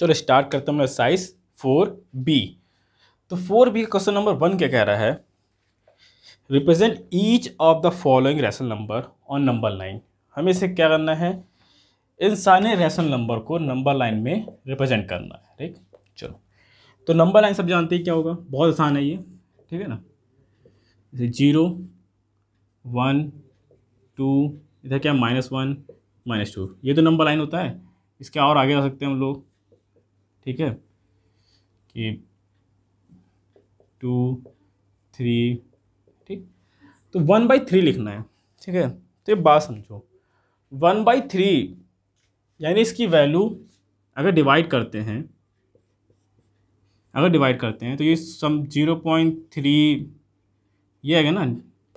चलो स्टार्ट करते हैं एक्सरसाइज साइज फोर बी तो four B question number one क्या कह रहा है represent each of the following rational number on number line हमें इसे क्या करना है इन सारे रेशनल नंबर को नंबर लाइन में रिप्रेजेंट करना है ठीक चलो तो नंबर लाइन सब जानते हैं क्या होगा बहुत आसान है ये ठीक है ना जैसे जीरो वन टू इधर क्या माइनस वन माइनस टू ये तो नंबर लाइन होता है इसके और आगे जा सकते हैं हम लोग ठीक है कि टू थ्री ठीक तो वन बाई थ्री लिखना है ठीक है तो ये बात समझो वन बाई थ्री यानी इसकी वैल्यू अगर डिवाइड करते हैं अगर डिवाइड करते हैं तो ये सम जीरो पॉइंट थ्री ये आएगा ना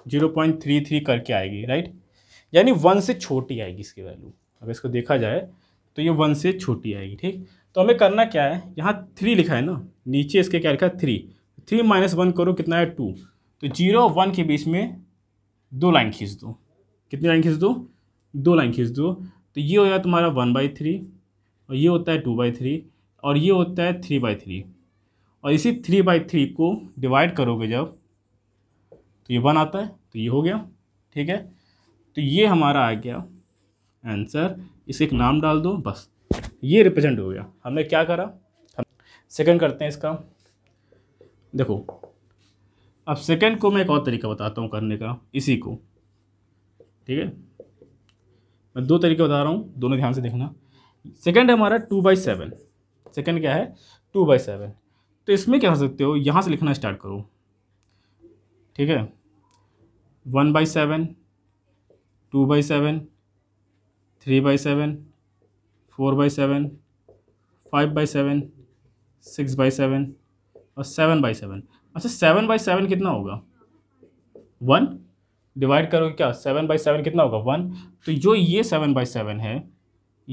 जीरो पॉइंट थ्री थ्री करके आएगी राइट यानी वन से छोटी आएगी इसकी वैल्यू अगर इसको देखा जाए तो ये वन से छोटी आएगी ठीक तो हमें करना क्या है यहाँ थ्री लिखा है ना नीचे इसके क्या लिखा है थ्री थ्री माइनस वन करो कितना है टू तो जीरो वन के बीच में दो लाइन खींच दो कितनी लाइन खींच दो दो लाइन खींच दो तो ये हो गया तुम्हारा वन बाई थ्री और ये होता है टू बाई थ्री और ये होता है थ्री बाई थ्री और इसी थ्री बाई थ्री को डिवाइड करोगे जब तो ये वन आता है तो ये हो गया ठीक है तो ये हमारा आ गया आंसर इसे एक नाम डाल दो बस ये रिप्रेजेंट हो गया हमने क्या करा हम सेकेंड करते हैं इसका देखो अब सेकेंड को मैं एक और तरीका बताता हूँ करने का इसी को ठीक है मैं दो तरीके बता रहा हूँ दोनों ध्यान से देखना सेकेंड हमारा टू बाई सेवन सेकेंड क्या है टू बाई सेवन तो इसमें क्या कर सकते हो यहाँ से लिखना स्टार्ट करो ठीक है one by seven two by seven three by seven four by seven five by seven six by seven और सेवन बाई सेवन अच्छा सेवन बाई सेवन कितना होगा वन डिवाइड करोगे क्या सेवन बाई सेवन कितना होगा वन तो जो ये सेवन बाई सेवन है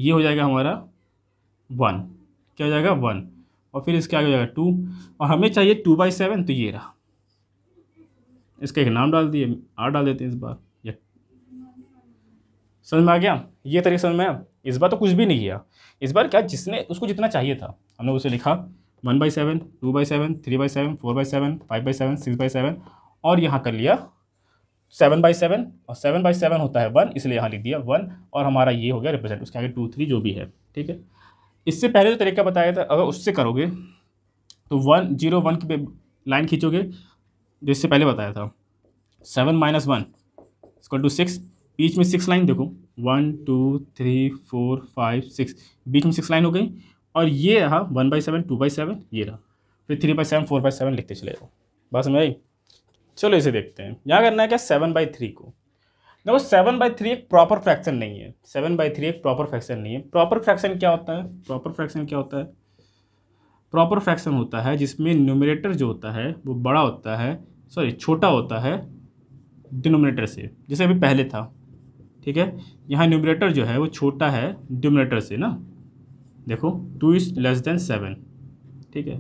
ये हो जाएगा हमारा वन क्या हो जाएगा वन और फिर इसके आगे हो जाएगा टू और हमें चाहिए टू बाई सेवन तो ये रहा इसका एक नाम डाल दिए आर डाल देते हैं इस बार समझ में आ गया ये तरीके समझ में आया इस बार तो कुछ भी नहीं किया इस बार क्या जिसने उसको जितना चाहिए था हमने उसे लिखा one by seven two by seven three by seven four by seven five by seven six by seven और यहाँ कर लिया सेवन बाई सेवन और सेवन बाई सेवन होता है वन इसलिए यहाँ लिख दिया वन और हमारा ये हो गया रिप्रेजेंट उसके आगे टू थ्री जो भी है ठीक है इससे पहले जो तरीका बताया था अगर उससे करोगे तो वन जीरो वन की लाइन खींचोगे जो इससे पहले बताया था सेवन माइनस वन इसको टू सिक्स बीच में सिक्स लाइन देखो one two three four five six बीच में सिक्स लाइन हो गई और ये रहा one by seven two by seven ये रहा फिर three by seven four by seven लिखते चले जाओ बात समझ चलो इसे देखते हैं यहाँ करना है क्या सेवन बाई थ्री को देखो सेवन बाई थ्री एक प्रॉपर फ्रैक्शन नहीं है सेवन बाई थ्री एक प्रॉपर फ्रैक्शन नहीं है प्रॉपर फ्रैक्शन क्या होता है प्रॉपर फ्रैक्शन क्या होता है प्रॉपर फ्रैक्शन होता है जिसमें न्यूमिनेटर जो होता है वो बड़ा होता है सॉरी छोटा होता है डिनोमिनेटर से जैसे अभी पहले था ठीक है यहाँ न्यूमरेटर जो है वो छोटा है डिमरेटर से ना देखो two is less than seven ठीक है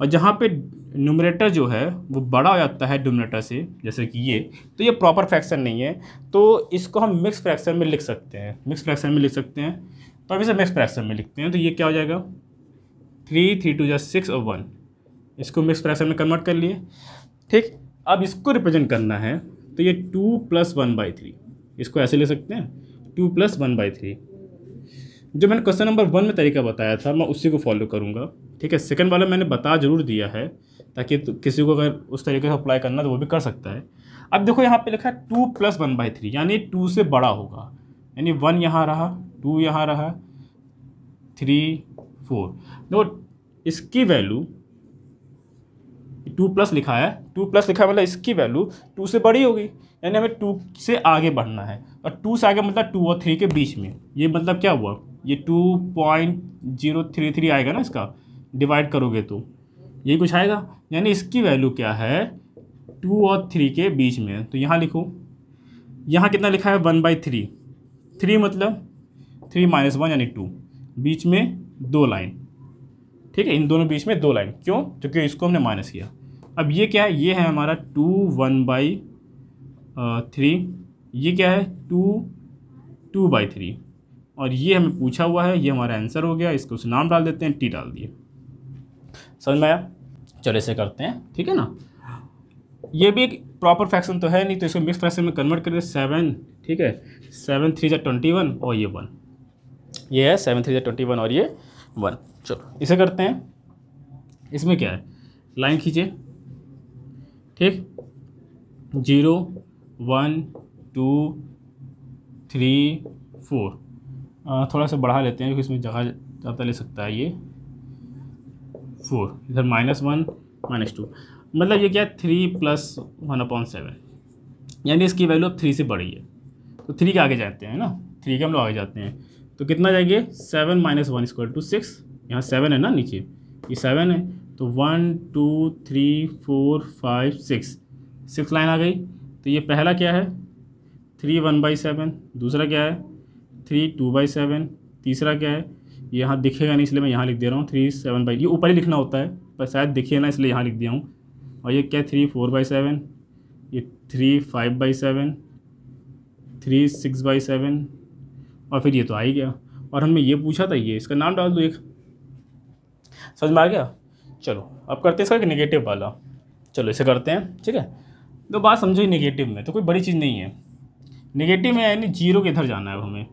और जहाँ पे न्यूमरेटर जो है वो बड़ा हो जाता है डोमिनेटर से जैसे कि ये तो ये प्रॉपर फ्रैक्शन नहीं है तो इसको हम मिक्स फ्रैक्शन में लिख सकते हैं मिक्स फ्रैक्शन में लिख सकते हैं तो हम इसे मिक्स फ्रैक्शन में लिखते हैं तो ये क्या हो जाएगा थ्री थ्री टू जै सिक्स और वन इसको मिक्स फ्रैक्शन में कन्वर्ट कर लिए ठीक अब इसको रिप्रेजेंट करना है तो ये two plus one by three इसको ऐसे ले सकते हैं two plus one by three जो मैंने क्वेश्चन नंबर वन में तरीका बताया था मैं उसी को फॉलो करूँगा ठीक है सेकंड वाला मैंने बता जरूर दिया है ताकि तो किसी को अगर उस तरीके से अप्लाई करना तो वो भी कर सकता है अब देखो यहाँ पे लिखा है two plus one by three यानी टू से बड़ा होगा यानी वन यहाँ रहा टू यहाँ रहा थ्री फोर देखो इसकी वैल्यू टू प्लस लिखा है टू प्लस लिखा है मतलब इसकी वैल्यू टू से बड़ी होगी यानी हमें टू से आगे बढ़ना है और टू से आगे मतलब टू और थ्री के बीच में ये मतलब क्या हुआ ये two point zero three three आएगा ना इसका डिवाइड करोगे तो यही कुछ आएगा यानी इसकी वैल्यू क्या है टू और थ्री के बीच में तो यहाँ लिखो यहाँ कितना लिखा है वन बाई थ्री थ्री मतलब थ्री माइनस वन यानी टू बीच में दो लाइन ठीक है इन दोनों बीच में दो लाइन क्यों क्योंकि इसको हमने माइनस किया अब ये क्या है ये है हमारा टू वन बाई थ्री ये क्या है टू टू बाई थ्री और ये हमें पूछा हुआ है ये हमारा आंसर हो गया इसको उसे नाम डाल देते हैं टी डाल दिए समझ में आया चलो ऐसे करते हैं ठीक है ना ये भी एक प्रॉपर फ्रैक्शन तो है नहीं तो इसको मिक्स फ्रैक्शन में कन्वर्ट करें सेवन ठीक है सेवन थ्री जै ट्वेंटी वन और ये वन ये है सेवन थ्री जै ट्वेंटी वन और ये वन चलो इसे करते हैं इसमें क्या है लाइन खींचे ठीक zero one two three four थोड़ा सा बढ़ा लेते हैं क्योंकि इसमें जगह ज़्यादा ले सकता है ये फोर इधर माइनस वन माइनस टू मतलब ये क्या three plus one upon seven यानी इसकी वैल्यू अब थ्री से बढ़ी है तो थ्री के आगे जाते हैं ना थ्री के हम लोग आगे जाते हैं तो कितना जाएंगे seven minus one square two six यहाँ सेवन है ना नीचे ये सेवन है तो one two three four five six six line आ गई तो ये पहला क्या है थ्री वन बाई सेवन दूसरा क्या है थ्री टू बाई सेवन तीसरा क्या है यहाँ दिखेगा नहीं इसलिए मैं यहाँ लिख दे रहा हूँ थ्री सेवन बाई ये ऊपर ही लिखना होता है पर शायद दिखे ना इसलिए यहाँ लिख दिया हूँ और ये क्या है थ्री फोर बाई सेवन ये three five by seven three six by seven और फिर ये तो आ ही गया और हमने ये पूछा था ये इसका नाम डाल दो एक समझ में आ गया चलो अब करते हैं इसका नेगेटिव वाला चलो इसे करते हैं ठीक है तो बात समझो निगेटिव में तो कोई बड़ी चीज़ नहीं है निगेटिव में यानी जीरो के इधर जाना है अब हमें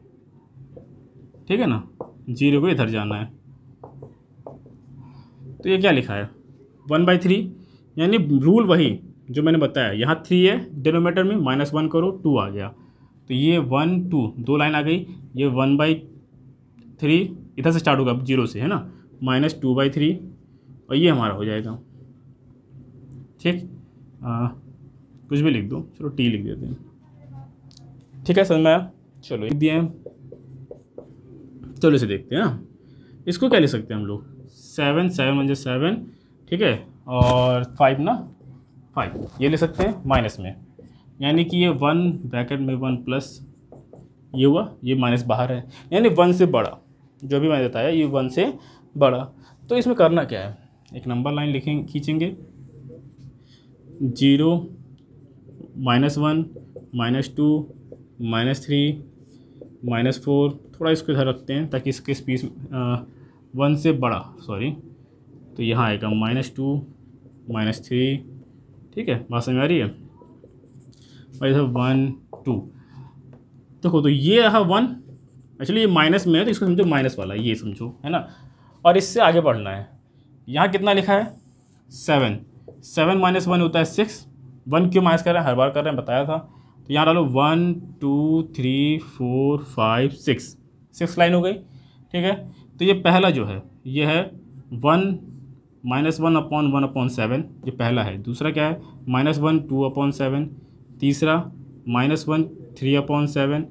ठीक है ना जीरो को इधर जाना है तो ये क्या लिखा है वन बाई थ्री यानी रूल वही जो मैंने बताया यहाँ थ्री है डिनोमीटर में माइनस वन करो टू आ गया तो ये वन टू दो लाइन आ गई ये वन बाई थ्री इधर से स्टार्ट होगा जीरो से है ना माइनस टू बाई थ्री और ये हमारा हो जाएगा ठीक कुछ भी लिख दो चलो टी लिख देते हैं ठीक है समझ में आया चलो लिख दिए चलो इसे देखते हैं हाँ। इसको क्या लिख सकते हैं हम लोग सेवन सेवन मंजे सेवन ठीक है और फाइव ना फाइव ये ले सकते हैं माइनस में यानी कि ये वन ब्रैकेट में वन प्लस ये हुआ ये माइनस बाहर है यानी वन से बड़ा जो भी मैंने बताया ये वन से बड़ा तो इसमें करना क्या है एक नंबर लाइन लिखें खींचेंगे zero minus one minus two minus three minus four थोड़ा इसको इधर रखते हैं ताकि इसके स्पीस वन uh, से बड़ा सॉरी तो यहाँ आएगा माइनस टू माइनस थ्री ठीक है बात समझ आ रही है और इधर वन टू देखो तो ये रहा वन एक्चुअली ये माइनस में है तो इसको समझो माइनस वाला ये समझो है ना और इससे आगे बढ़ना है यहाँ कितना लिखा है सेवन सेवन माइनस वन होता है सिक्स वन क्यों माइनस कर रहे हैं हर बार कर रहे हैं बताया था तो यहाँ डालो one two three four five six six line हो गई ठीक है तो ये पहला जो है ये है one minus one upon one upon seven ये पहला है दूसरा क्या है minus one two upon seven तीसरा minus one three upon seven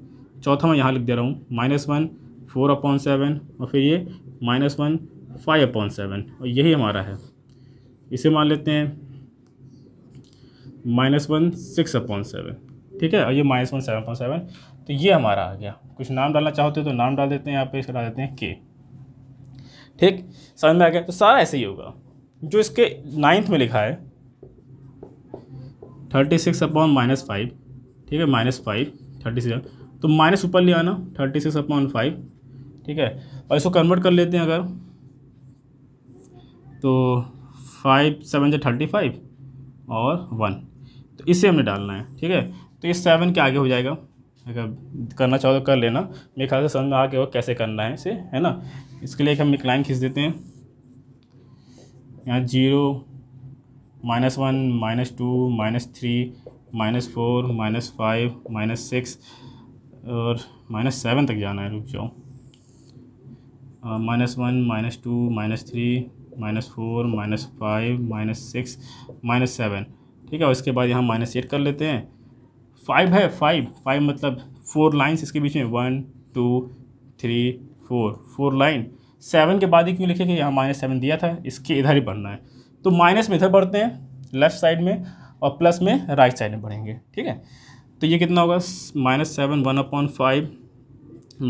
चौथा मैं यहाँ लिख दे रहा हूँ minus one four upon seven और फिर ये minus one five upon seven और यही हमारा है इसे मान लेते हैं minus one six upon seven ठीक है और ये minus one seven point seven तो ये हमारा आ गया कुछ नाम डालना चाहते हो तो नाम डाल देते हैं यहाँ पे इसका डाल देते हैं के ठीक समझ में आ गया तो सारा ऐसे ही होगा जो इसके नाइन्थ में लिखा है thirty six upon minus five ठीक है माइनस फाइव थर्टी सिक्स तो माइनस ऊपर ले आना थर्टी सिक्स अपॉन फाइव ठीक है और इसको कन्वर्ट कर लेते हैं अगर तो फाइव सेवन जो थर्टी फाइव और वन तो इसे हमने डालना है ठीक है तो ये सेवन के आगे हो जाएगा अगर करना चाहो तो कर लेना मेरे ख्याल से समझ में आ गया कैसे करना है इसे है ना इसके लिए हम एक लाइन खींच देते हैं यहाँ zero minus one minus two minus three minus four minus five minus six और माइनस सेवन तक जाना है रुक जाओ minus one minus two minus three minus four minus five minus six minus seven ठीक है और इसके बाद यहाँ माइनस एट कर लेते हैं फाइव है फाइव फाइव मतलब फोर लाइन्स इसके बीच में one two three four four line seven के बाद ही क्यों लिखे कि यहाँ माइनस सेवन दिया था इसके इधर ही बढ़ना है तो माइनस में इधर बढ़ते हैं लेफ्ट साइड में और प्लस में राइट साइड में बढ़ेंगे ठीक है तो ये कितना होगा minus seven one upon five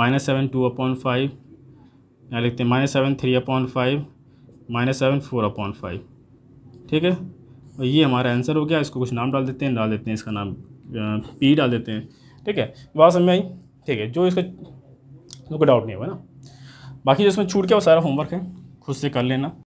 minus seven two upon five यहाँ लिखते हैं minus seven three upon five minus seven four upon five ठीक है ये हमारा आंसर हो गया इसको कुछ नाम डाल देते हैं डाल देते हैं इसका नाम पी डाल देते हैं ठीक है बात समझ में आई ठीक है जो इसका कोई डाउट नहीं हुआ ना बाकी जो इसमें छूट गया वो सारा होमवर्क है खुद से कर लेना